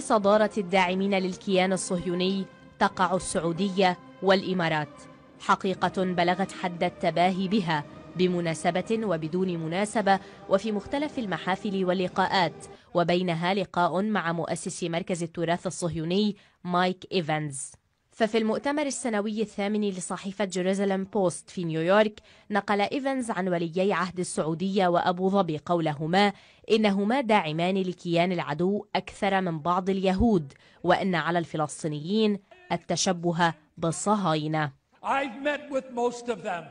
في صدارة الداعمين للكيان الصهيوني تقع السعودية والإمارات حقيقة بلغت حد التباهي بها بمناسبة وبدون مناسبة وفي مختلف المحافل واللقاءات وبينها لقاء مع مؤسس مركز التراث الصهيوني مايك إيفانز ففي المؤتمر السنوي الثامن لصحيفة جيروزالم بوست في نيويورك نقل إيفنز عن وليي عهد السعودية وأبو ظبي قولهما إنهما داعمان لكيان العدو أكثر من بعض اليهود وإن على الفلسطينيين التشبه بالصهاينة I've met with most of them.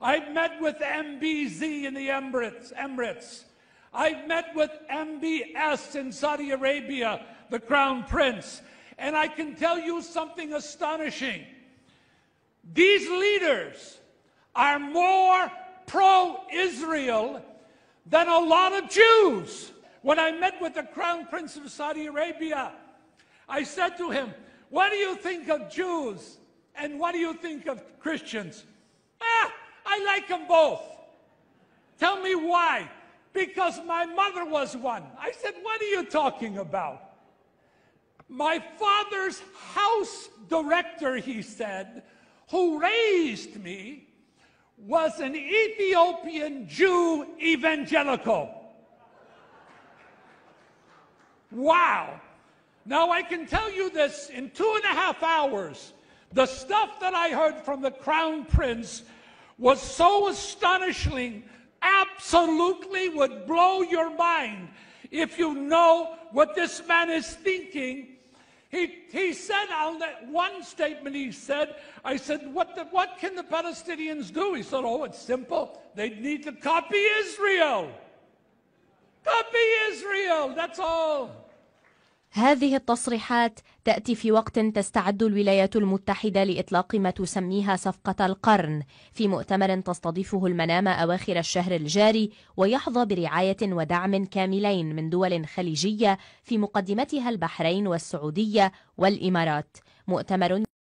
I've met with MBZ in the Emirates. Emirates. I've met with MBS in Saudi Arabia, the Crown Prince. And I can tell you something astonishing. These leaders are more pro Israel than a lot of Jews. When I met with the Crown Prince of Saudi Arabia, I said to him, What do you think of Jews and what do you think of Christians? Ah, I like them both. Tell me why. Because my mother was one. I said, What are you talking about? My father's house director, he said, who raised me, was an Ethiopian Jew evangelical. Wow. Now I can tell you this in two and a half hours. The stuff that I heard from the crown prince was so astonishing, absolutely would blow your mind if you know what this man is thinking he, he said on that one statement, he said, I said, what, the, what can the Palestinians do? He said, oh, it's simple. They need to copy Israel. Copy Israel. That's all. هذه التصريحات تأتي في وقت تستعد الولايات المتحدة لإطلاق ما تسميها صفقة القرن في مؤتمر تستضيفه المنام أواخر الشهر الجاري ويحظى برعاية ودعم كاملين من دول خليجية في مقدمتها البحرين والسعودية والإمارات مؤتمر